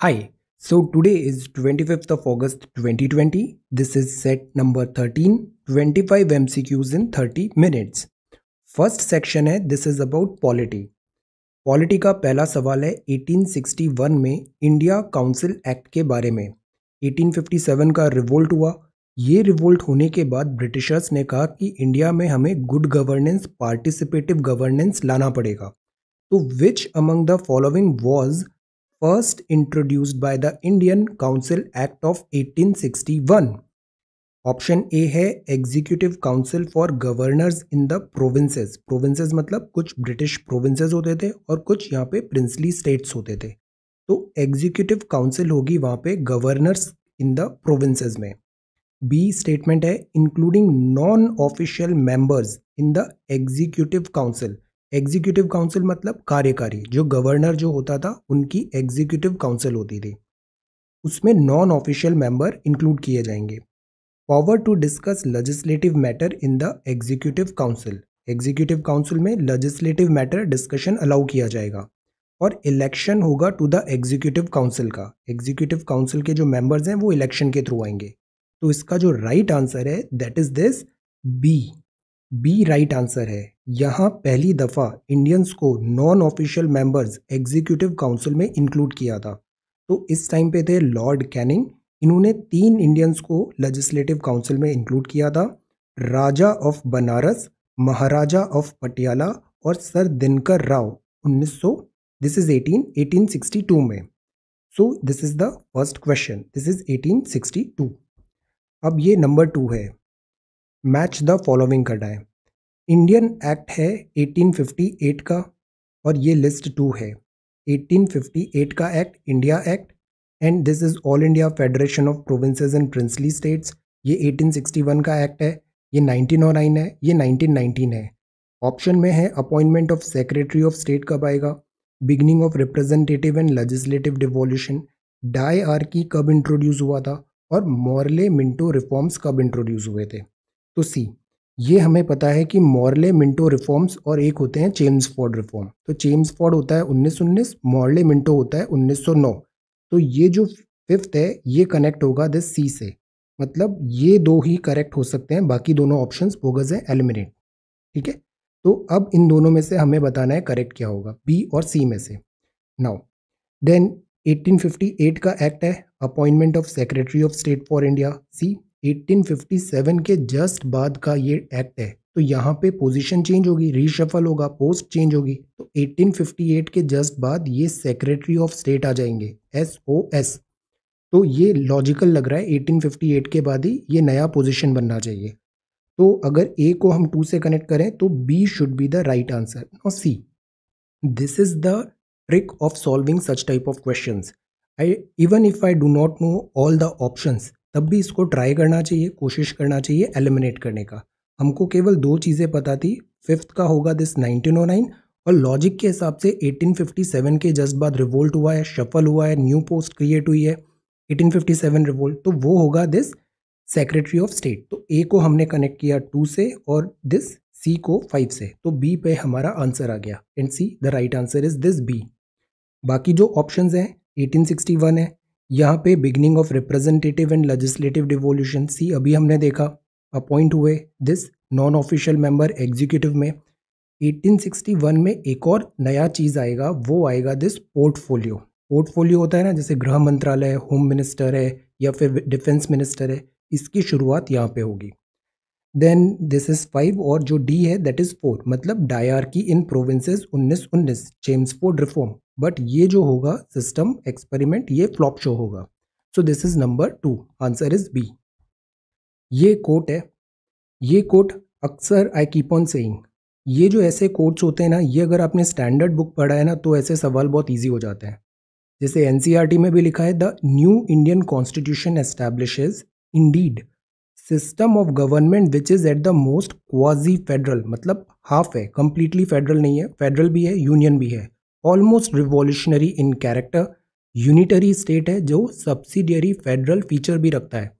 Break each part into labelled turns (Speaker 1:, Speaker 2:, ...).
Speaker 1: Hi, so today is 25th of August 2020. This is set number 13, 25 MCQs in 30 minutes. First section है this is about polity polity का पहला सवाल है 1861 में India council act के बारे में 1857 का रिवोल्ट हुआ ये रिवोल्ट होने के बाद ब्रिटिशर्स ने कहा कि इंडिया में हमें गुड गवर्नेंस पार्टिसिपेटिव गवर्नेंस लाना पड़ेगा तो which among the following was first introduced by the Indian Council Act of 1861. Option A है executive council for governors in the provinces provinces मतलब कुछ ब्रिटिश प्रोविंसेस होते थे और कुछ यहाँ पे प्रिंसली स्टेट्स होते थे तो एग्जीक्यूटिव काउंसिल होगी वहाँ पे गवर्नर्स इन द प्रोविंसेस में बी स्टेटमेंट है including non official members in the executive council executive council मतलब कार्यकारी जो गवर्नर जो होता था उनकी एग्जीक्यूटिव काउंसिल होती थी उसमें नॉन ऑफिशियल मेंबर इंक्लूड किए जाएंगे power to discuss legislative matter in the executive council executive council में लजिस्लेटिव मैटर डिस्कशन अलाउ किया जाएगा और इलेक्शन होगा टू द एग्जीक्यूटिव काउंसिल का एग्जीक्यूटिव काउंसिल के जो मेंबर्स हैं वो इलेक्शन के थ्रू आएंगे तो इसका जो राइट right आंसर है that is this B B right answer है यहाँ पहली दफ़ा इंडियंस को non official members executive council में इंक्लूड किया था तो इस टाइम पे थे लॉर्ड कैनिंग इन्होंने तीन इंडियंस को लेजिस्लेटिव काउंसिल में इंक्लूड किया था राजा ऑफ बनारस महाराजा ऑफ पटियाला और sir Dinkar Rao 1900 this is 18 1862 में so this is the first question this is 1862 अब ये नंबर टू है मैच द फॉलोइंग कटाएँ इंडियन एक्ट है 1858 का और ये लिस्ट टू है 1858 का act India act and this is all India federation of provinces and princely states ये 1861 का एक्ट है ये 1909 है ये 1919 है ऑप्शन में है appointment of secretary of state कब आएगा beginning of representative and legislative devolution dyarchy कब इंट्रोड्यूस हुआ था और मॉरले मिंटो रिफॉर्म्स कब इंट्रोड्यूस हुए थे तो सी ये हमें पता है कि मॉर्ले मिंटो रिफॉर्म्स और एक होते हैं चेम्स फॉर्ड रिफॉर्म तो चेम्स फॉर्ड होता है उन्नीस उन्नीस मॉर्ले मिंटो होता है 1909 तो ये जो फिफ्थ है ये कनेक्ट होगा दिस सी से मतलब ये दो ही करेक्ट हो सकते हैं बाकी दोनों ऑप्शंस बोगस हैं एलिमिनेट ठीक है तो अब इन दोनों में से हमें बताना है करेक्ट क्या होगा बी और सी में से नाउ देन 1858 का एक्ट है appointment of secretary of state for India C 1857 के जस्ट बाद का ये एक्ट है तो यहाँ पे पोजीशन चेंज होगी रीशफल होगा पोस्ट चेंज होगी तो 1858 के जस्ट बाद ये सेक्रेटरी ऑफ स्टेट आ जाएंगे एस ओ एस तो ये लॉजिकल लग रहा है 1858 के बाद ही ये नया पोजीशन बनना चाहिए तो अगर ए को हम टू से कनेक्ट करें तो B should be the right answer not C this is the trick of solving such type of question I even if I do not know all the options तब भी इसको ट्राई करना चाहिए कोशिश करना चाहिए एलिमिनेट करने का हमको केवल दो चीज़ें पता थी फिफ्थ का होगा दिस 1909 और लॉजिक के हिसाब से 1857 के जस्ट बाद रिवोल्ट हुआ है शफल हुआ है न्यू पोस्ट क्रिएट हुई है 1857 रिवोल्ट तो वो होगा दिस सेक्रेटरी ऑफ स्टेट तो ए को हमने कनेक्ट किया टू से और दिस सी को फाइव से तो बी पे हमारा आंसर आ गया and C the right answer is this B बाकी जो ऑप्शंस हैं 1861 है यहाँ पे beginning of representative and legislative devolution C अभी हमने देखा अपॉइंट हुए this non official member executive में 1861 में एक और नया चीज़ आएगा वो आएगा दिस पोर्टफोलियो पोर्टफोलियो होता है ना जैसे गृह मंत्रालय होम मिनिस्टर है या फिर डिफेंस मिनिस्टर है इसकी शुरुआत यहाँ पे होगी देन दिस इज़ फाइव और जो डी है दैट इज़ फोर मतलब डायर की इन प्रोविंसेस उन्नीस उन्नीस चेम्सफोर्ड रिफॉर्म बट ये जो होगा सिस्टम एक्सपेरिमेंट ये फ्लॉप शो होगा so this is number two answer is B ये कोट है ये कोट अक्सर आई कीप ऑन सेइंग ये जो ऐसे कोट्स होते हैं ना ये अगर आपने स्टैंडर्ड बुक पढ़ा है ना तो ऐसे सवाल बहुत ईजी हो जाते हैं जैसे एन e में भी लिखा है the new Indian constitution establish indeed system of government which is at the most quasi federal मतलब हाफ है कंप्लीटली फेडरल नहीं है फेडरल भी है यूनियन भी है almost revolutionary in character unitary state है जो सब्सिडियरी फेडरल फीचर भी रखता है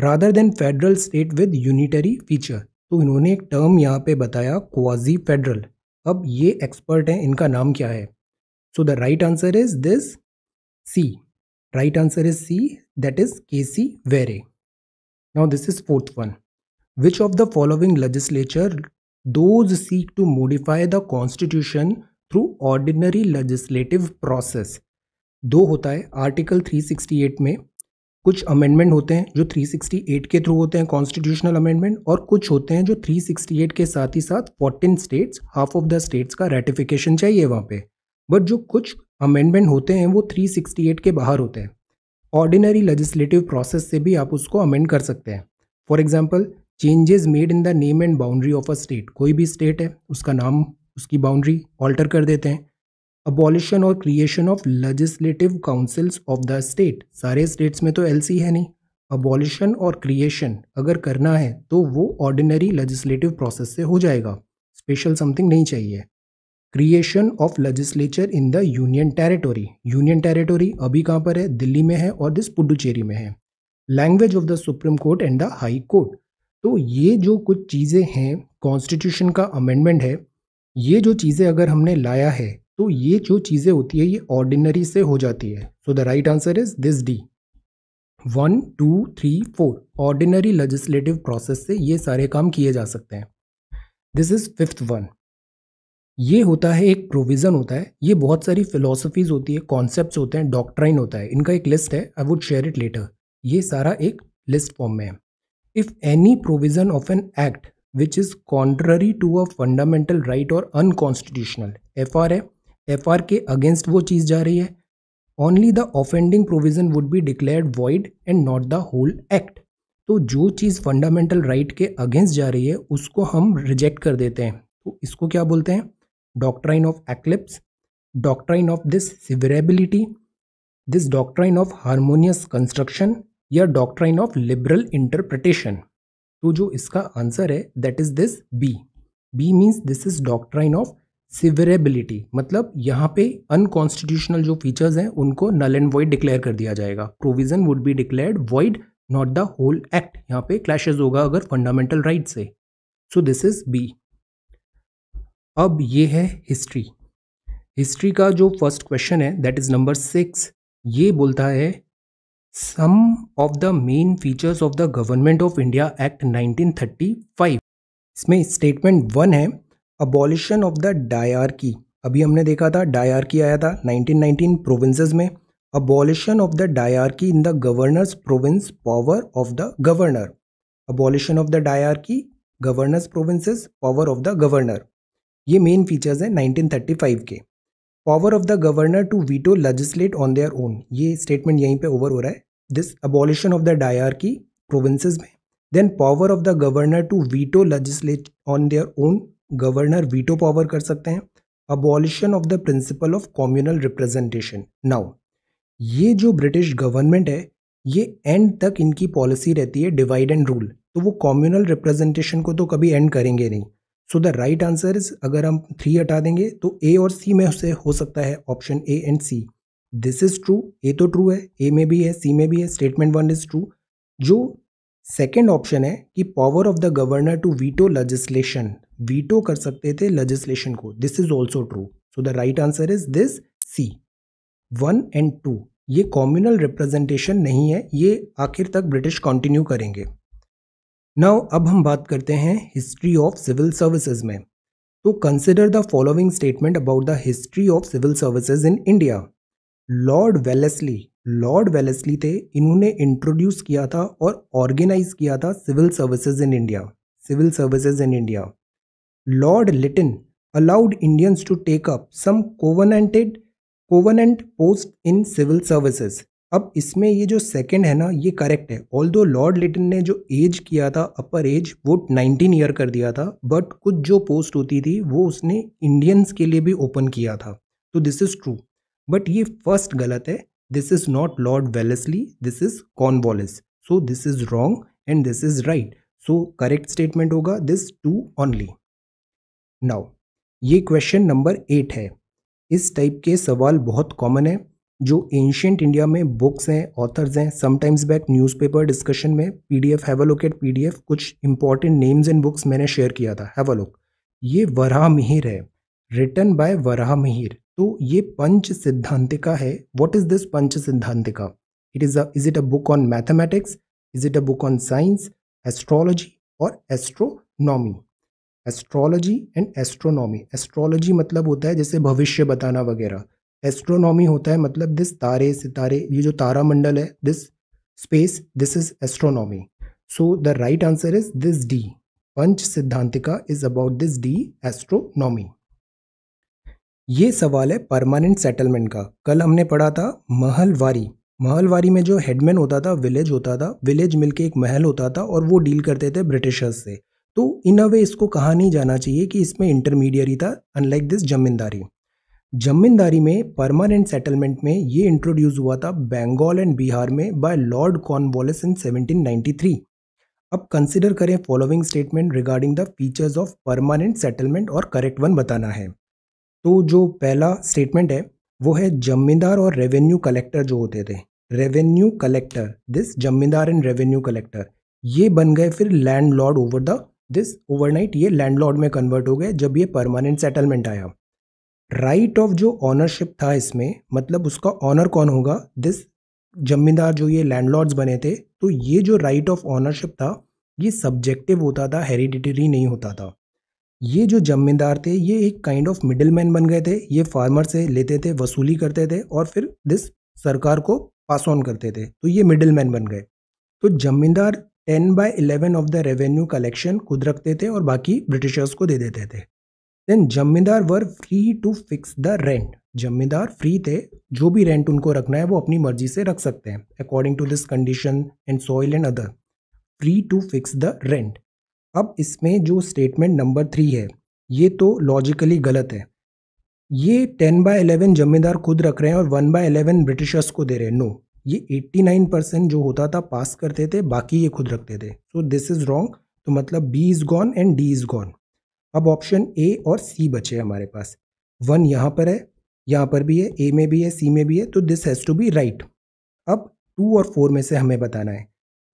Speaker 1: rather than federal state with unitary feature तो इन्होंने एक टर्म यहाँ पे बताया क्वाजी फेडरल अब ये एक्सपर्ट हैं इनका नाम क्या है so the right answer is this C right answer is C that is K C Wheare now this is fourth one which of the following legislature those seek to modify the constitution through ordinary legislative process दो होता है article 368 में कुछ amendment होते हैं जो 368 के through होते हैं कॉन्स्टिट्यूशनल अमेंडमेंट और कुछ होते हैं जो 368 के साथ ही साथ 14 states half of the states का रेटिफिकेशन चाहिए वहाँ पे बट जो कुछ अमेंडमेंट होते हैं वो 368 के बाहर होते हैं ऑर्डिनरी लेजिस्लेटिव प्रोसेस से भी आप उसको अमेंड कर सकते हैं for example changes made in the name and boundary of a state कोई भी स्टेट है उसका नाम उसकी बाउंड्री ऑल्टर कर देते हैं अबॉलिशन और creation of legislative councils of the state सारे स्टेट्स में तो एल है नहीं अबॉलिशन और क्रिएशन अगर करना है तो वो ऑर्डिनरी लेजिस्लेटिव प्रोसेस से हो जाएगा स्पेशल समथिंग नहीं चाहिए creation of legislature in the union territory union territory अभी कहाँ पर है दिल्ली में है और दिस पुडुचेरी में है language of the supreme court and the high court तो ये जो कुछ चीज़ें हैं कॉन्स्टिट्यूशन का अमेंडमेंट है ये जो चीज़ें अगर हमने लाया है तो ये जो चीज़ें होती है ये ऑर्डिनरी से हो जाती है so the right answer is this D one two three four ordinary legislative process से ये सारे काम किए जा सकते हैं दिस इज़ फिफ्थ वन ये होता है एक प्रोविज़न होता है ये बहुत सारी फिलोसफीज़ होती है कॉन्सेप्ट होते हैं डॉक्ट्राइन होता है इनका एक लिस्ट है I would share it later ये सारा एक लिस्ट फॉर्म में है if any provision of an act which is contrary to a fundamental right और अनकॉन्स्टिट्यूशनल एफ आर है एफ आर के अगेंस्ट वो चीज़ जा रही है only the offending provision would be declared void and not the whole act तो जो चीज़ फंडामेंटल राइट के अगेंस्ट जा रही है उसको हम रिजेक्ट कर देते हैं तो इसको क्या बोलते हैं doctrine of eclipse doctrine of this severability this doctrine of harmonious construction या डॉक्ट्राइन ऑफ लिबरल इंटरप्रटेशन तो जो इसका आंसर है that is this B B means this is doctrine of severability मतलब यहाँ पे अनकॉन्स्टिट्यूशनल जो फीचर्स हैं उनको नल एंड वॉइड डिक्लेयर कर दिया जाएगा provision would be declared void not the whole act यहाँ पे क्लैशेज होगा अगर फंडामेंटल राइट से सो दिस इज बी अब ये है हिस्ट्री हिस्ट्री का जो फर्स्ट क्वेश्चन है दैट इज नंबर सिक्स ये बोलता है some of the main features of the government of India act 1935 इसमें स्टेटमेंट वन है अबॉलिशन ऑफ द डायरकी अभी हमने देखा था डायरकी आया था 1919 प्रोविंसेस में abolition of the dyarchy in the governors province power of the governor abolition of the dyarchy governors provinces power of the governor ये मेन फीचर्स हैं 1935 के power of the governor to veto legislate on their own ये statement यहीं पे over हो रहा है this abolition of the dyarchy provinces में then power of the governor to veto legislate on their own governor veto power कर सकते हैं abolition of the principle of communal representation now ये जो ब्रिटिश गवर्नमेंट है ये and तक इनकी पॉलिसी रहती है डिवाइड एंड रूल तो वो कॉम्यूनल रिप्रेजेंटेशन को तो कभी एंड करेंगे नहीं so the right answer is अगर हम थ्री हटा देंगे तो ए और सी में उसे हो सकता है option A and C this is true A तो ट्रू है ए में भी है सी में भी है स्टेटमेंट वन इज ट्रू जो सेकेंड ऑप्शन है कि power of the governor to veto legislation veto कर सकते थे लजिस्लेशन को this is also true so the right answer is this C one and two ये कॉम्युनल रिप्रेजेंटेशन नहीं है ये आखिर तक ब्रिटिश कंटिन्यू करेंगे नाउ अब हम बात करते हैं हिस्ट्री ऑफ सिविल सर्विसेज में तो consider the following statement about the history of civil services in India lord Wellesley lord Wellesley थे इन्होंने इंट्रोड्यूस किया था और ऑर्गेनाइज किया था civil services in India civil services in India lord Lytton allowed Indians to take up some covenanted covenant post in civil services अब इसमें ये जो सेकंड है ना ये करेक्ट है ऑल दो लॉर्ड लिटन ने जो एज किया था अपर एज वो 19 ईयर कर दिया था बट कुछ जो पोस्ट होती थी वो उसने इंडियंस के लिए भी ओपन किया था तो दिस इज़ ट्रू बट ये फर्स्ट गलत है this is not lord Wellesley this is Cornwallis so this is wrong and this is right so correct statement होगा दिस टू ऑनली नाउ ये क्वेश्चन नंबर एट है इस type के सवाल बहुत कॉमन है जो एंशियंट इंडिया में बुक्स हैं ऑथर्स हैं समटाइम्स बैक न्यूज़पेपर डिस्कशन में P D F have at P D F कुछ इंपॉर्टेंट नेम्स एंड बुक्स मैंने शेयर किया था हैव ये वराह मिहिर है रिटर्न बाय वराह मिहिर तो ये पंच सिद्धांतिका है what is this Panch Siddhantika it is is it a book on mathematics is it a book on science astrology और astronomy astrology and astronomy astrology मतलब होता है जैसे भविष्य बताना वगैरह एस्ट्रोनॉमी होता है मतलब दिस तारे सितारे ये जो तारामंडल है this space this is astronomy so the right answer is this D Panch Siddhantika is about this D astronomy ये सवाल है परमानेंट सेटलमेंट का कल हमने पढ़ा था महलवारी महलवारी में जो हेडमैन होता था विलेज होता था विलेज मिलके एक महल होता था और वो डील करते थे ब्रिटिशर्स से तो इन अ वे इसको कहा नहीं जाना चाहिए कि इसमें इंटरमीडियरी था अनलाइक दिस जमींदारी जमींदारी में परमानेंट सेटलमेंट में ये इंट्रोड्यूस हुआ था बंगाल एंड बिहार में बाय लॉर्ड कॉर्नवॉलिस इन 1793 अब कंसिडर करें following statement regarding the features of permanent settlement और करेक्ट वन बताना है तो जो पहला स्टेटमेंट है वो है जमींदार और रेवेन्यू कलेक्टर जो होते थे revenue collector this zamindar and revenue collector ये बन गए फिर landlord over the this overnight ये लैंड लॉर्ड में कन्वर्ट हो गए जब ये परमानेंट सेटलमेंट आया राइट ऑफ जो ऑनरशिप था इसमें मतलब उसका ऑनर कौन होगा दिस जमींदार जो ये लैंडलॉर्ड्स बने थे तो ये जो राइट ऑफ ऑनरशिप था ये सब्जेक्टिव होता था हेरिडिटरी नहीं होता था ये जो जमींदार थे ये एक काइंड ऑफ मिडिल मैन बन गए थे ये फार्मर से लेते थे वसूली करते थे और फिर दिस सरकार को पास ऑन करते थे तो ये मिडिल मैन बन गए तो zamindar ten by eleven of the revenue collection खुद रखते थे और बाकी ब्रिटिशर्स को दे देते थे then zamindar were free to fix the rent zamindar free थे जो भी रेंट उनको रखना है वो अपनी मर्जी से रख सकते हैं according to this condition and soil and other free to fix the rent अब इसमें जो स्टेटमेंट नंबर थ्री है ये तो लॉजिकली गलत है ये टेन बाय एलेवन जमींदार खुद रख रहे हैं और वन बाय एलेवन ब्रिटिशर्स को दे रहे हैं नो no. ये एट्टी नाइन परसेंट जो होता था पास करते थे बाकी ये खुद रखते थे सो दिस इज़ रॉन्ग तो मतलब B is gone and D is gone अब ऑप्शन ए और सी बचे हैं हमारे पास वन यहाँ पर है यहाँ पर भी है ए में भी है सी में भी है तो this has to be right अब टू और फोर में से हमें बताना है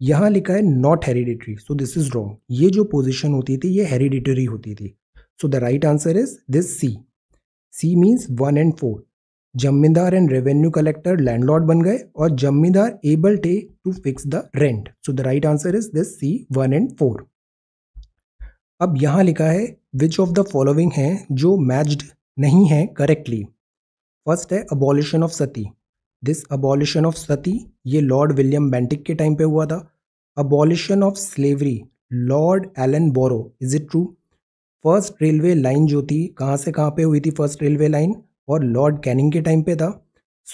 Speaker 1: यहाँ लिखा है not hereditary so this is wrong ये जो पोजिशन होती थी ये हेरिडिटरी होती थी so the right answer is this C C means one and four zamindar and revenue collector landlord बन गए और जमींदार एबल टे to fix the rent so the right answer is this C one and four अब यहाँ लिखा है विच of the following है जो मैच्ड नहीं है करेक्टली फर्स्ट है abolition of sati this abolition of sati ये लॉर्ड विलियम बेंटिक के टाइम पे हुआ था abolition of slavery Lord Ellenborough is it true first railway line जो थी कहाँ से कहाँ पे हुई थी फर्स्ट रेलवे लाइन और लॉर्ड कैनिंग के टाइम पे था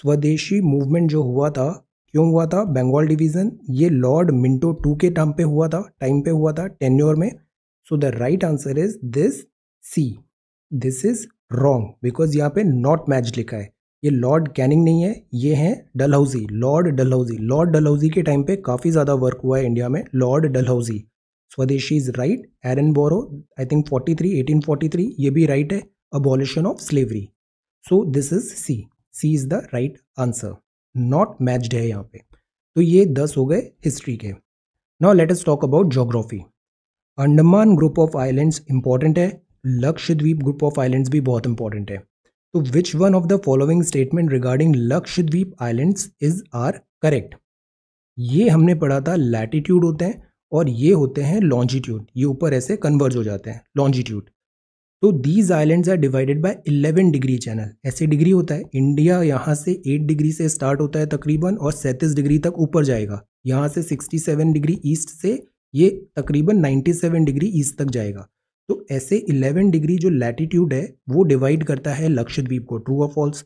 Speaker 1: स्वदेशी मूवमेंट जो हुआ था क्यों हुआ था बंगाल डिवीज़न ये लॉर्ड मिंटो टू के टाइम पे हुआ था टाइम पे हुआ था टेन्योर में so the right answer is this C this is wrong because यहाँ पे नॉट मैच लिखा है ये लॉर्ड कैनिंग नहीं है ये डल Dalhousie Lord Dalhousie Lord Dalhousie के टाइम पे काफ़ी ज़्यादा वर्क हुआ है इंडिया में Lord Dalhousie Swadeshi is right Ellenborough I think 43 1843 ये भी राइट है abolition of slavery so this is C C is the right answer not matched है यहाँ पे तो ये दस हो गए हिस्ट्री के now let us talk about geography Andaman group of islands important है लक्षद्वीप ग्रुप ऑफ आइलैंड्स भी बहुत इंपॉर्टेंट है तो which one of the following statement regarding Lakshadweep islands is are correct ये हमने पढ़ा था लैटिट्यूड होते हैं और ये होते हैं लॉन्जिट्यूड ये ऊपर ऐसे कन्वर्ज हो जाते हैं लॉन्जिट्यूड तो these islands are divided by 11 degree channel ऐसे डिग्री होता है इंडिया यहाँ से 8 डिग्री से स्टार्ट होता है तकरीबन और सैंतीस डिग्री तक ऊपर जाएगा यहाँ से 67 डिग्री ईस्ट से ये तकरीबन 97 डिग्री ईस्ट तक जाएगा तो ऐसे 11 डिग्री जो लैटिट्यूड है वो डिवाइड करता है लक्षद्वीप को ट्रू और फॉल्स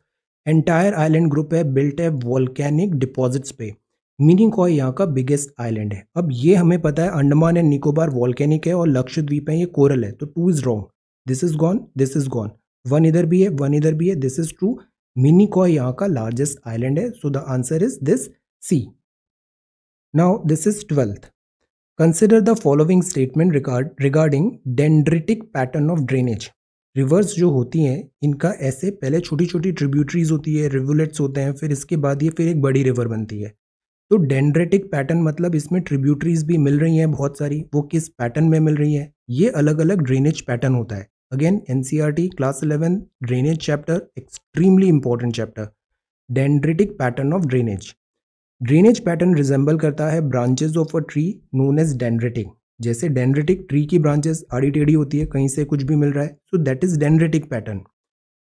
Speaker 1: एंटायर आइलैंड ग्रुप है बिल्ट है वॉल्कैनिक डिपॉजिट्स पे मिनी कॉय यहाँ का बिगेस्ट आइलैंड है अब ये हमें पता है अंडमान एंड निकोबार वॉलकैनिक है और लक्षद्वीप है ये कोरल है तो two is wrong this is gone this is gone one इधर भी है वन इधर भी है this is true Minicoy यहाँ का लार्जेस्ट आइलैंड है so the answer is this C now this is twelfth consider the following statement record regarding dendritic pattern of drainage rivers जो होती हैं इनका ऐसे पहले छोटी छोटी ट्रिब्यूटरीज होती है रिवुलेट्स होते हैं फिर इसके बाद ये फिर एक बड़ी रिवर बनती है तो डेंड्रेटिक पैटर्न मतलब इसमें ट्रिब्यूटरीज भी मिल रही हैं बहुत सारी वो किस पैटर्न में मिल रही हैं ये अलग अलग ड्रेनेज पैटर्न होता है again an class eleven drainage chapter extremely important chapter dendritic pattern of drainage drainage pattern resemble करता है branches of a tree known as dendritic जैसे डेंड्रेटिक ट्री की ब्रांचेस आड़ी टेढ़ी होती है कहीं से कुछ भी मिल रहा है so that is dendritic pattern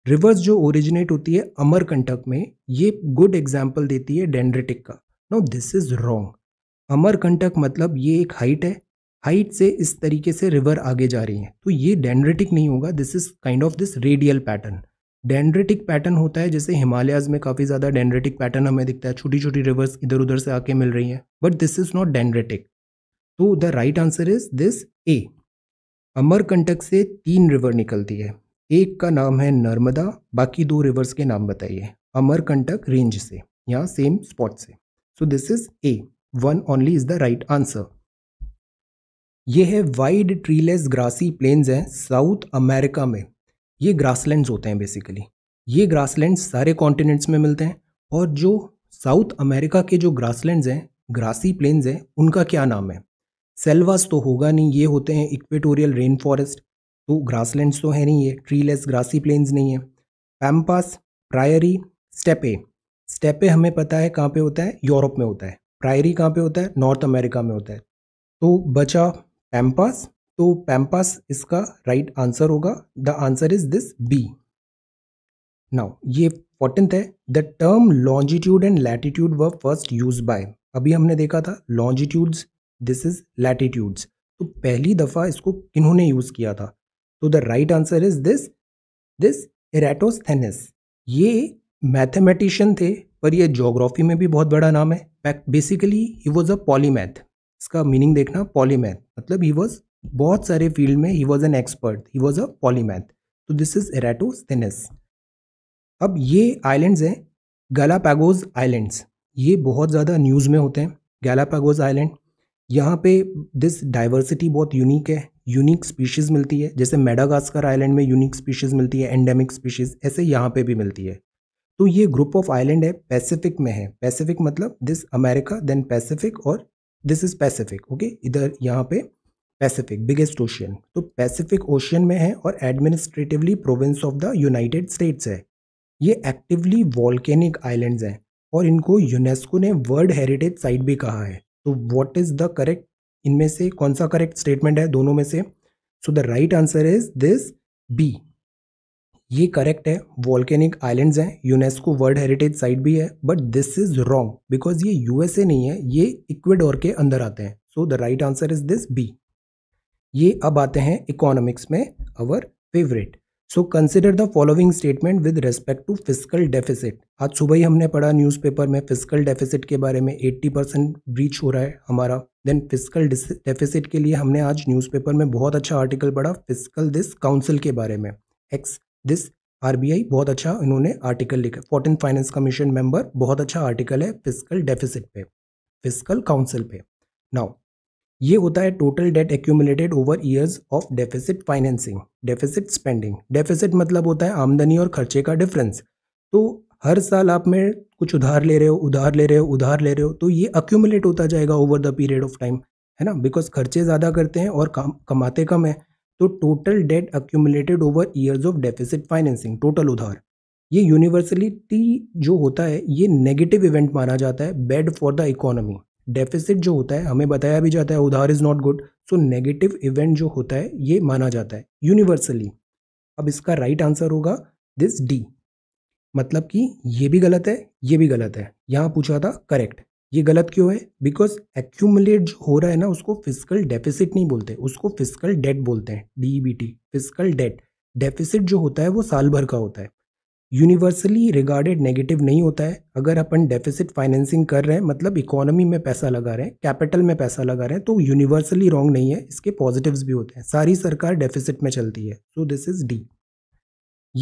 Speaker 1: rivers जो ओरिजिनेट होती है अमरकंटक में ये गुड एग्जाम्पल देती है डेंड्रेटिक का no this is wrong Amarkantak मतलब ये एक हाइट है हाइट से इस तरीके से रिवर आगे जा रही है तो ये डेंड्रेटिक नहीं होगा this is kind of this radial pattern dendritic pattern होता है जैसे हिमालयाज में काफ़ी ज़्यादा डेंड्रेटिक पैटर्न हमें दिखता है छोटी छोटी रिवर्स इधर उधर से आके मिल रही हैं but this is not dendritic तो the right answer is this A Amarkantak से तीन रिवर निकलती है एक का नाम है नर्मदा बाकी दो रिवर्स के नाम बताइए अमरकंटक रेंज से या सेम स्पॉट से so this is A one only is the right answer ये है वाइड ट्रीलेस ग्रासी प्लेन्स हैं साउथ अमेरिका में ये ग्रासलैंड्स होते हैं बेसिकली ये ग्रासलैंड्स सारे कॉन्टिनेंट्स में मिलते हैं और जो साउथ अमेरिका के जो ग्रासलैंड्स हैं ग्रासी प्लेन्स हैं उनका क्या नाम है सेल्वास तो होगा नहीं ये होते हैं इक्वेटोरियल रेन फॉरेस्ट तो ग्रासलैंड्स तो है नहीं ये ट्रीलेस ग्रासी प्लेन्स नहीं है पैम्पास प्रायरी स्टेपे स्टेपे हमें पता है कहाँ पे होता है यूरोप में होता है प्रायरी कहाँ पे होता है नॉर्थ अमेरिका में होता है तो बचा पैम्पास तो पैम्पास इसका राइट right आंसर होगा the answer is this B now ये फोर्टेंथ है the term longitude and latitude was first use by अभी हमने देखा था लॉन्जिट्यूड्स दिस इज लैटिट्यूड्स तो पहली दफ़ा इसको किन्होंने यूज़ किया था तो the right answer is this this Eratosthenes ये मैथमेटिशियन थे पर यह जोग्राफी में भी बहुत बड़ा नाम है basically he was a polymath इसका मीनिंग देखना पॉलीमैथ मतलब ही वॉज बहुत सारे फील्ड में he was an expert he was a polymath तो दिस इज एराटोस्थेनिस अब ये आइलैंड्स हैं गलापागोज आइलैंड्स ये बहुत ज़्यादा न्यूज़ में होते हैं गैलापागोज आइलैंड यहाँ पे दिस डाइवर्सिटी बहुत यूनिक है यूनिक स्पीशीज़ मिलती है जैसे मेडागास्कर आइलैंड में यूनिक स्पीशीज़ मिलती है एंडेमिक स्पीशीज़ ऐसे यहाँ पे भी मिलती है तो ये ग्रुप ऑफ आइलैंड है पैसिफिक में है पैसिफिक मतलब दिस अमेरिका देन पैसिफिक और दिस इज़ पैसिफिक ओके इधर यहाँ पे पैसिफिक बिगेस्ट ओशियन तो पैसिफिक ओशियन में है और administratively province of the United States है ये एक्टिवली वॉल्केनिक आइलैंड्स हैं और इनको यूनेस्को ने वर्ल्ड हेरिटेज साइट भी कहा है तो व्हाट इज़ द करेक्ट इनमें से कौन सा करेक्ट स्टेटमेंट है दोनों में से so the right answer is this B ये करेक्ट है वॉल्केनिक आइलैंड्स हैं यूनेस्को वर्ल्ड हेरिटेज साइट भी है but this is wrong because ये यूएसए नहीं है ये इक्वेडोर के अंदर आते हैं so the right answer is this B ये अब आते हैं इकोनॉमिक्स में our favourite so consider the following statement with respect to physical deficit आज सुबह ही हमने पढ़ा न्यूज़पेपर में फिजिकल डेफिसिट के बारे में 80 परसेंट ब्रीच हो रहा है हमारा देन फिजिकल डेफिसिट के लिए हमने आज न्यूज़पेपर में बहुत अच्छा आर्टिकल पढ़ा फिजिकल दिस काउंसिल के बारे में एक्स दिस आरबीआई बहुत अच्छा इन्होंने आर्टिकल लिखा फोर्टीन फाइनेंस कमीशन मेंबर बहुत अच्छा आर्टिकल है फिजिकल डेफिसिट पे फिजिकल काउंसिल पे नाउ ये होता है total debt accumulated over years of deficit financing deficit spending deficit मतलब होता है आमदनी और खर्चे का डिफरेंस तो हर साल आप में कुछ उधार ले रहे हो उधार ले रहे हो उधार ले रहे हो तो ये अक्यूमुलेट होता जाएगा over the period of time है ना बिकॉज खर्चे ज़्यादा करते हैं और कम कमाते कम है तो total debt accumulated over years of deficit financing total उधार ये यूनिवर्सलिटी जो होता है ये नेगेटिव इवेंट माना जाता है bad for the economy deficit जो होता है हमें बताया भी जाता है उधार is not good so negative event जो होता है ये माना जाता है यूनिवर्सली अब इसका राइट right आंसर होगा दिस डी मतलब कि ये भी गलत है ये भी गलत है यहाँ पूछा था करेक्ट ये गलत क्यों है बिकॉज एक्यूमुलेट जो हो रहा है ना उसको फिजिकल डेफिसिट नहीं बोलते उसको फिजिकल डेट बोलते हैं D B T physical debt deficit जो होता है वो साल भर का होता है यूनिवर्सली रिगार्डेड नेगेटिव नहीं होता है अगर अपन डेफिसिट फाइनेंसिंग कर रहे हैं मतलब इकोनॉमी में पैसा लगा रहे हैं कैपिटल में पैसा लगा रहे हैं तो यूनिवर्सली रॉन्ग नहीं है इसके पॉजिटिव्स भी होते हैं सारी सरकार डेफिसिट में चलती है सो दिस इज़ डी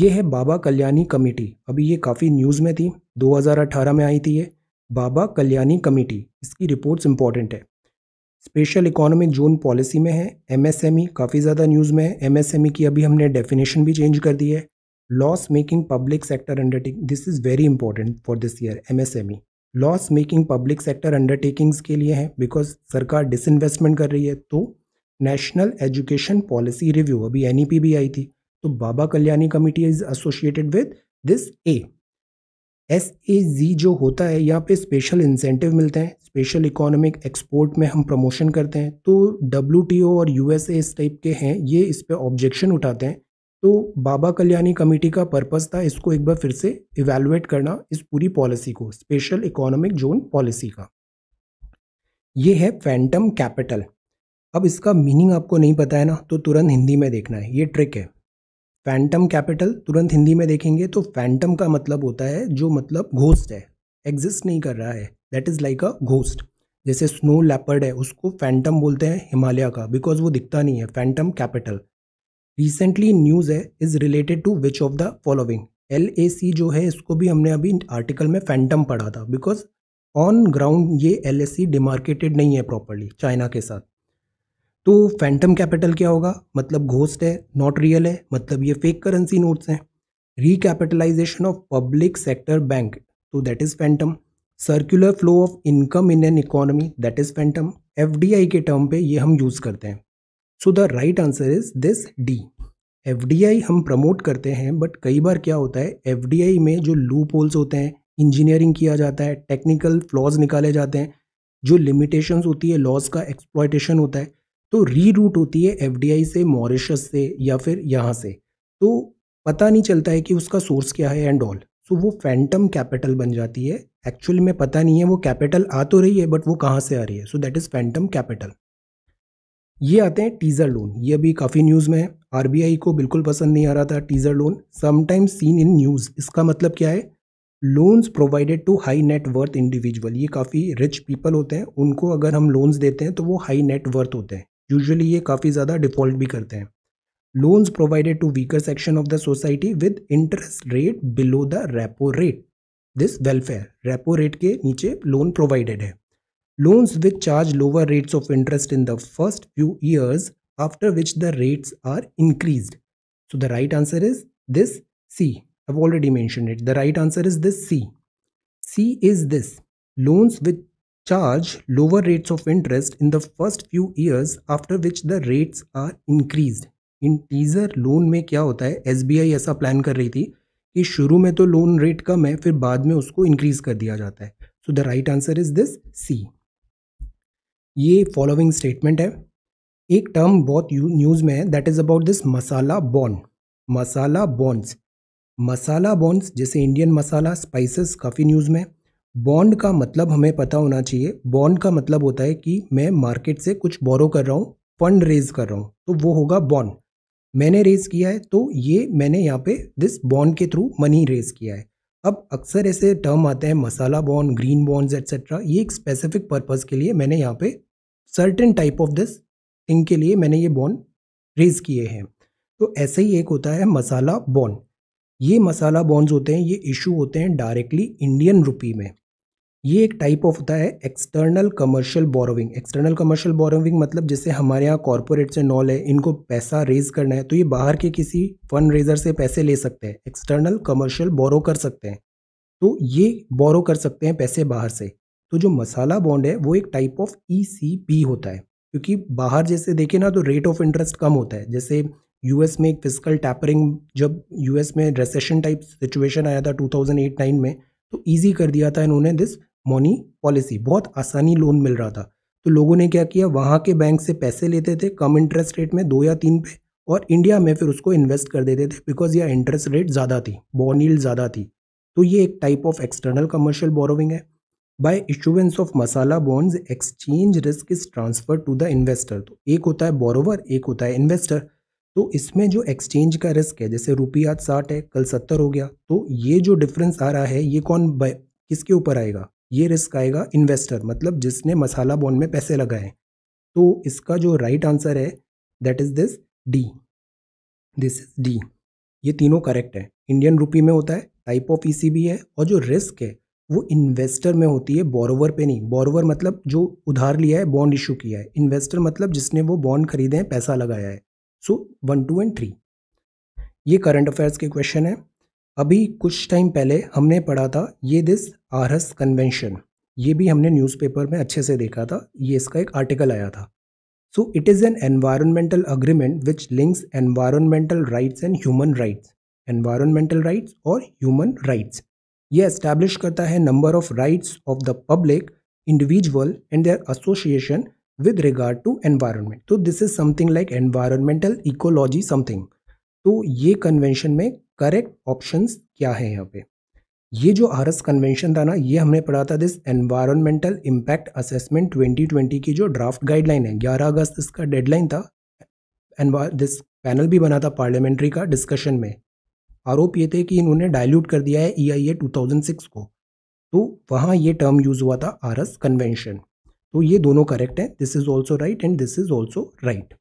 Speaker 1: ये है बाबा कल्याणी कमेटी अभी ये काफ़ी न्यूज़ में थी 2018 में आई थी ये बाबा कल्याणी कमेटी इसकी रिपोर्ट्स इंपॉर्टेंट है स्पेशल इकोनॉमिक जोन पॉलिसी में है एमएसएमई e काफ़ी ज़्यादा न्यूज़ में है एमएसएमई e की अभी हमने डेफिनेशन भी चेंज कर दी है loss making public sector undertaking this is very important for this year msme loss making public sector undertakings के लिए हैं बिकॉज सरकार डिसइन्वेस्टमेंट कर रही है तो नेशनल एजुकेशन पॉलिसी रिव्यू अभी एन भी e आई थी तो Baba Kalyani committee is associated with this A S A G जो होता है यहाँ पे स्पेशल इंसेंटिव मिलते हैं स्पेशल इकोनॉमिक एक्सपोर्ट में हम प्रमोशन करते हैं तो डब्ल्यू टी ओ और यू एस ए इस टाइप के हैं ये इस पर ऑब्जेक्शन उठाते हैं तो बाबा कल्याणी कमेटी का पर्पज़ था इसको एक बार फिर से इवेलुएट करना इस पूरी पॉलिसी को स्पेशल इकोनॉमिक जोन पॉलिसी का ये है फैंटम कैपिटल अब इसका मीनिंग आपको नहीं पता है ना तो तुरंत हिंदी में देखना है ये ट्रिक है फैंटम कैपिटल तुरंत हिंदी में देखेंगे तो फैंटम का मतलब होता है जो मतलब घोस्ट है एग्जिस्ट नहीं कर रहा है that is like a ghost जैसे स्नो लेपर्ड है उसको फैंटम बोलते हैं हिमालय का बिकॉज वो दिखता नहीं है फैंटम कैपिटल रिसेंटली न्यूज़ है is related to which of the following L A C जो है इसको भी हमने अभी आर्टिकल में फैंटम पढ़ा था बिकॉज ऑन ग्राउंड ये एल ए सी डिमार्केटेड नहीं है प्रॉपरली चाइना के साथ तो फैंटम कैपिटल क्या होगा मतलब घोस्ट है नॉट रियल है मतलब ये फेक करेंसी नोट्स हैं recapitalisation of public sector bank तो that is phantom circular flow of income in an economy that is phantom F D I के टर्म पे ये हम यूज़ करते हैं so the right answer is this D F हम promote करते हैं बट कई बार क्या होता है एफ में जो लूप होल्स होते हैं इंजीनियरिंग किया जाता है टेक्निकल फ्लॉज निकाले जाते हैं जो लिमिटेशन होती है लॉज का एक्सप्लॉयटेशन होता है तो री रूट होती है एफ से मॉरिशस से या फिर यहाँ से तो पता नहीं चलता है कि उसका सोर्स क्या है एंड ऑल सो वो फैंटम कैपिटल बन जाती है एक्चुअली में पता नहीं है वो कैपिटल आ तो रही है बट वो कहाँ से आ रही है so that is phantom capital ये आते हैं टीज़र लोन ये अभी काफ़ी न्यूज़ में है आरबीआई को बिल्कुल पसंद नहीं आ रहा था teaser loan sometimes seen in news इसका मतलब क्या है loans provided to high net worth individual ये काफ़ी रिच पीपल होते हैं उनको अगर हम लोन्स देते हैं तो वो हाई नेट वर्थ होते हैं यूजअली ये काफ़ी ज़्यादा डिफ़ॉल्ट भी करते हैं loans provided to weaker section of the society with interest rate below the repo rate this welfare repo rate के नीचे लोन प्रोवाइडेड है Loans which charge lower rates of interest in the first few years, after which the rates are increased. So the right answer is this C. I've already mentioned it. The right answer is this C. C is this loans which charge lower rates of interest in the first few years after which the rates are increased. इन teaser loan में क्या होता है S ऐसा plan कर रही थी कि शुरू में तो लोन रेट कम है फिर बाद में उसको इंक्रीज कर दिया जाता है so the right answer is this C ये फॉलोइंग स्टेटमेंट है एक टर्म बहुत न्यूज़ में है that is about this masala bond masala bonds masala bonds जैसे इंडियन मसाला स्पाइसेस काफ़ी न्यूज़ में बॉन्ड का मतलब हमें पता होना चाहिए बॉन्ड का मतलब होता है कि मैं मार्केट से कुछ बोरो कर रहा हूँ फंड रेज कर रहा हूँ तो वो होगा बॉन्ड मैंने रेज किया है तो ये मैंने यहाँ पे दिस बॉन्ड के थ्रू मनी रेज किया है अब अक्सर ऐसे टर्म आते हैं masala bond green bonds etcetera ये एक स्पेसिफिक पर्पज़ के लिए मैंने यहाँ पे certain type of this thing के लिए मैंने ये बॉन्ड रेज किए हैं तो ऐसे ही एक होता है मसाला बॉन्ड ये मसाला बॉन्ड्स होते हैं ये इशू होते हैं डायरेक्टली इंडियन रुपी में ये एक टाइप ऑफ होता है external commercial borrowing external commercial borrowing मतलब जैसे हमारे यहाँ कॉरपोरेट से नॉल है इनको पैसा रेज करना है तो ये बाहर के किसी फंड रेजर से पैसे ले सकते हैं एक्सटर्नल कमर्शियल बोरो कर सकते हैं तो ये बोरो कर सकते हैं पैसे बाहर से तो जो मसाला बॉन्ड है वो एक टाइप ऑफ ई होता है क्योंकि बाहर जैसे देखें ना तो रेट ऑफ इंटरेस्ट कम होता है जैसे यूएस में एक फिजिकल टैपरिंग जब यूएस में रेसेशन टाइप सिचुएशन आया था 2008-9 में तो ईजी कर दिया था इन्होंने दिस मनी पॉलिसी बहुत आसानी लोन मिल रहा था तो लोगों ने क्या किया वहाँ के बैंक से पैसे लेते थे कम इंटरेस्ट रेट में दो या तीन पे और इंडिया में फिर उसको इन्वेस्ट कर देते थे बिकॉज यह इंटरेस्ट रेट ज़्यादा थी बॉनील ज़्यादा थी तो ये एक type of external commercial borrowing है by issuance of masala bonds exchange risk is transfer to the investor तो एक होता है बोरोवर एक होता है इन्वेस्टर तो इसमें जो एक्सचेंज का रिस्क है जैसे रुपया साठ है कल सत्तर हो गया तो ये जो डिफरेंस आ रहा है ये कौन किसके ऊपर आएगा ये रिस्क आएगा इन्वेस्टर मतलब जिसने मसाला बॉन्ड में पैसे लगाए तो इसका जो राइट आंसर है that is this D this is D ये तीनों करेक्ट है इंडियन रुपी में होता है टाइप ऑफ ई है और जो रिस्क है वो इन्वेस्टर में होती है बोरोवर पे नहीं बोरोवर मतलब जो उधार लिया है बॉन्ड इशू किया है इन्वेस्टर मतलब जिसने वो बॉन्ड खरीदे हैं पैसा लगाया है so one two and three ये करंट अफेयर्स के क्वेश्चन है अभी कुछ टाइम पहले हमने पढ़ा था ये दिस आरस कन्वेंशन ये भी हमने न्यूज़पेपर में अच्छे से देखा था ये इसका एक आर्टिकल आया था so it is an environmental agreement which links environmental rights and human rights environmental rights और ह्यूमन राइट्स ये एस्टैब्लिश करता है number of rights of the public individual and their association with regard to environment तो this is something like environmental ecology something तो ये convention में correct options क्या है यहाँ पे ये जो आर एस कन्वेंशन था ना ये हमने पढ़ा था दिस एनवायरमेंटल इम्पैक्ट असेसमेंट 2020 की जो ड्राफ्ट गाइडलाइन है 11 अगस्त इसका डेडलाइन था दिस पैनल भी बना था पार्लियामेंट्री का डिस्कशन में आरोप ये थे कि इन्होंने डायल्यूट कर दिया है ई आई ए को तो वहाँ ये टर्म यूज़ हुआ था आर एस कन्वेंशन तो ये दोनों करेक्ट हैं this is also right and this is also right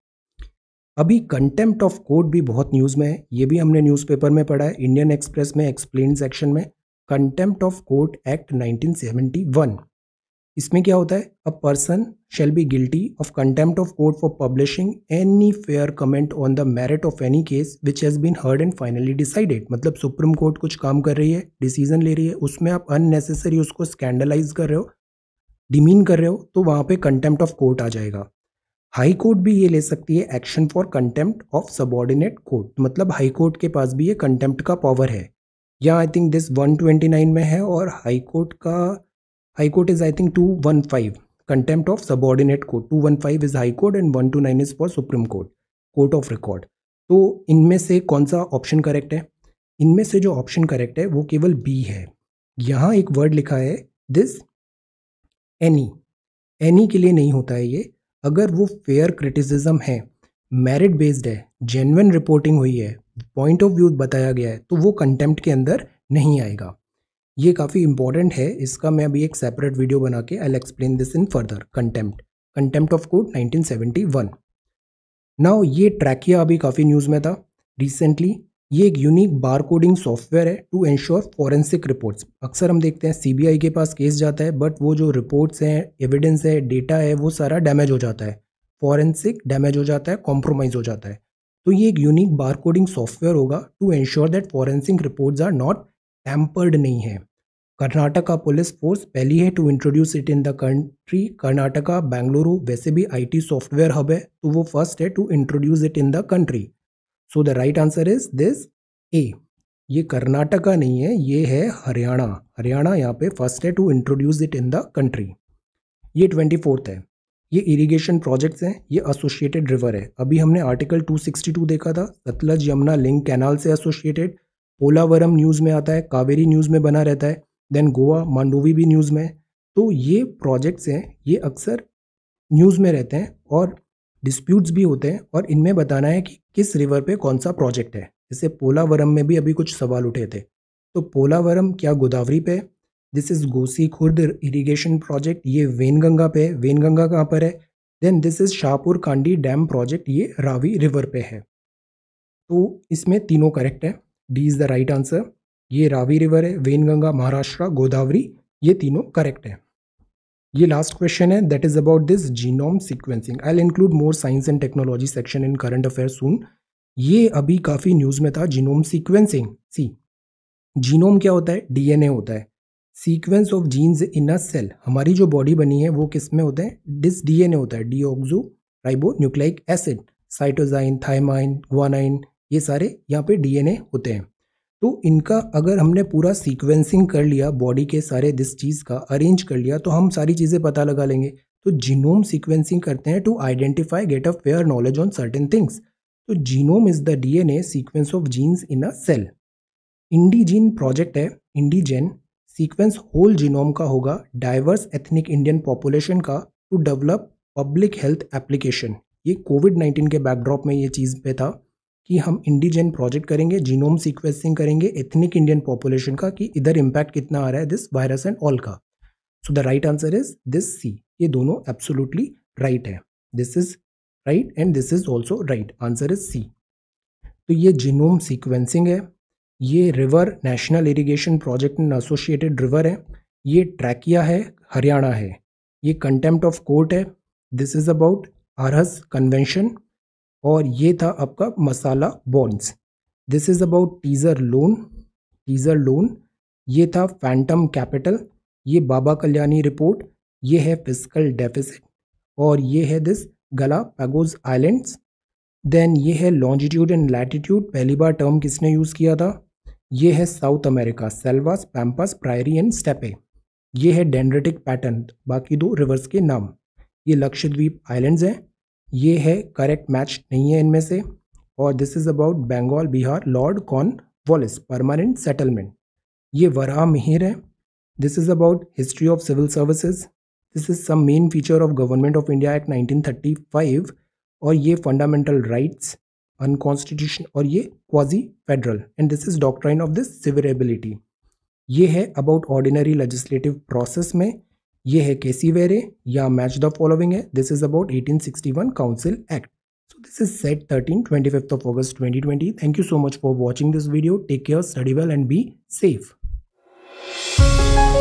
Speaker 1: अभी कंटेम्प्ट ऑफ कोर्ट भी बहुत न्यूज़ में है ये भी हमने न्यूज़पेपर में पढ़ा है इंडियन एक्सप्रेस में एक्सप्लेन सेक्शन में कंटेम्प्ट ऑफ कोर्ट एक्ट 1971 इसमें क्या होता है a person shall be guilty of contempt of court for publishing any fair comment on the merit of any case which has been heard and finally decided मतलब supreme court कुछ काम कर रही है डिसीजन ले रही है उसमें आप अननेसेसरी उसको स्कैंडलाइज कर रहे हो डिमीन कर रहे हो तो वहाँ पे कंटेम्प्ट ऑफ कोर्ट आ जाएगा हाई कोर्ट भी ये ले सकती है action for contempt of subordinate court मतलब हाई कोर्ट के पास भी ये कंटेम्प्ट का पावर है या आई थिंक दिस 129 में है और हाई कोर्ट का high court is I think 215 contempt of subordinate court 215 is high court and one two nine is for supreme court court of record तो इनमें से कौन सा ऑप्शन करेक्ट है इनमें से जो ऑप्शन करेक्ट है वो केवल बी है यहाँ एक वर्ड लिखा है दिस एनी एनी के लिए नहीं होता है ये अगर वो फेयर क्रिटिसिज्म है मेरिट बेस्ड है जेनुन रिपोर्टिंग हुई है पॉइंट ऑफ व्यू बताया गया है तो वो कंटेम्प्ट के अंदर नहीं आएगा ये काफ़ी इंपॉर्टेंट है इसका मैं अभी एक सेपरेट वीडियो बना के I explain this in further contempt contempt of court 1971 now ये ट्रैकिया अभी काफ़ी न्यूज़ में था रिसेंटली ये एक यूनिक बार कोडिंग सॉफ्टवेयर है टू इंश्योर फॉरेंसिक रिपोर्ट्स अक्सर हम देखते हैं सीबीआई के पास केस जाता है बट वो जो रिपोर्ट्स हैं एविडेंस है डेटा है वो सारा डैमेज हो जाता है फॉरेंसिक डैमेज हो जाता है कॉम्प्रोमाइज़ हो जाता है तो ये एक यूनिक बार कोडिंग सॉफ्टवेयर होगा to ensure that forensic reports are not tampered नहीं है कर्नाटका पुलिस फोर्स पहली है to introduce it in the country Karnataka Bengaluru वैसे भी आईटी सॉफ्टवेयर हब है तो वो फर्स्ट है to introduce it in the country so the right answer is this A ये कर्नाटका नहीं है ये है हरियाणा हरियाणा यहाँ पे फर्स्ट है to introduce it in the country ये ट्वेंटी फोर्थ है ये इरिगेशन प्रोजेक्ट्स हैं ये एसोसिएटेड रिवर है अभी हमने आर्टिकल 262 देखा था सतलज यमुना लिंक कैनाल से एसोसिएटेड पोलावरम न्यूज़ में आता है कावेरी न्यूज़ में बना रहता है देन गोवा मांडोवी भी न्यूज़ में तो ये प्रोजेक्ट्स हैं ये अक्सर न्यूज़ में रहते हैं और डिस्प्यूट्स भी होते हैं और इनमें बताना है कि किस रिवर पे कौन सा प्रोजेक्ट है जैसे पोलावरम में भी अभी कुछ सवाल उठे थे तो पोलावरम क्या गोदावरी पे है this is Gosi Khurd irrigation project ये वेनगंगा पे है वेनगंगा कहाँ पर है then this is Shahpur Kandi dam project ये रावी रिवर पे है तो इसमें तीनों करेक्ट है D is the right answer ये रावी रिवर है वेनगंगा महाराष्ट्र गोदावरी ये तीनों करेक्ट है ये लास्ट क्वेश्चन है that is about this genome sequencing I include more science and technology section in current affair soon ये अभी काफ़ी न्यूज़ में था जीनोम सीक्वेंसिंग सी जीनोम क्या होता है डीएनए होता है sequence of genes in a cell हमारी जो बॉडी बनी है वो किस में होता है डिस डीएनए होता है deoxy ribo nucleic acid cytosine thymine guanine ये सारे यहाँ पे डीएनए होते हैं तो इनका अगर हमने पूरा सीक्वेंसिंग कर लिया बॉडी के सारे दिस चीज़ का अरेंज कर लिया तो हम सारी चीज़ें पता लगा लेंगे तो जीनोम सीक्वेंसिंग करते हैं to identify get a fair knowledge on certain things तो genome is the DNA sequence of genes in a cell IndiGen project है इंडीजेन सीक्वेंस होल जीनोम का होगा डाइवर्स एथनिक इंडियन पॉपुलेशन का to develop public health application ये covid nineteen के backdrop में ये चीज़ पे था कि हम इंडिजन प्रोजेक्ट करेंगे जीनोम सीक्वेंसिंग करेंगे एथनिक इंडियन पॉपुलेशन का कि इधर इम्पैक्ट कितना आ रहा है दिस वायरस एंड ऑल का so the right answer is this C ये दोनों एब्सोल्युटली राइट है this is right and this is also right answer is C तो ये जीनोम सीक्वेंसिंग है ये river national irrigation project and associated river है ये ट्रैकिया है हरियाणा है ये कंटेम्प्ट ऑफ कोर्ट है this is about Aarhus convention और ये था आपका masala bonds this is about teaser loan teaser loan ये था फैंटम कैपिटल ये बाबा कल्याणी रिपोर्ट ये है फिजिकल डेफिसिट और ये है दिस गला पैगोज आइलैंड्स देन ये है लॉन्जिट्यूड एंड लैटिट्यूड पहली बार टर्म किसने यूज़ किया था ये है South America selvas pampas prairie and steppe ये है डेंड्रेटिक पैटर्न बाकी दो रिवर्स के नाम ये लक्षद्वीप आइलैंड्स हैं ये है करेक्ट मैच नहीं है इनमें से और this is about Bengal Bihar Lord Cornwallis permanent settlement ये वराह मिहिर है this is about history of civil services this is some main feature of government of India act 1935 और ये फंडामेंटल राइट्स अनकॉन्स्टिट्यूशन और ये quasi federal and this is doctrine of this severability ये है about ordinary legislative process में ये है केसी वेरे या मैच द फॉलोइंग है this is about 1861 council act so this is set 13 25th of August 2020 thank you so much for watching this video take care study well and be safe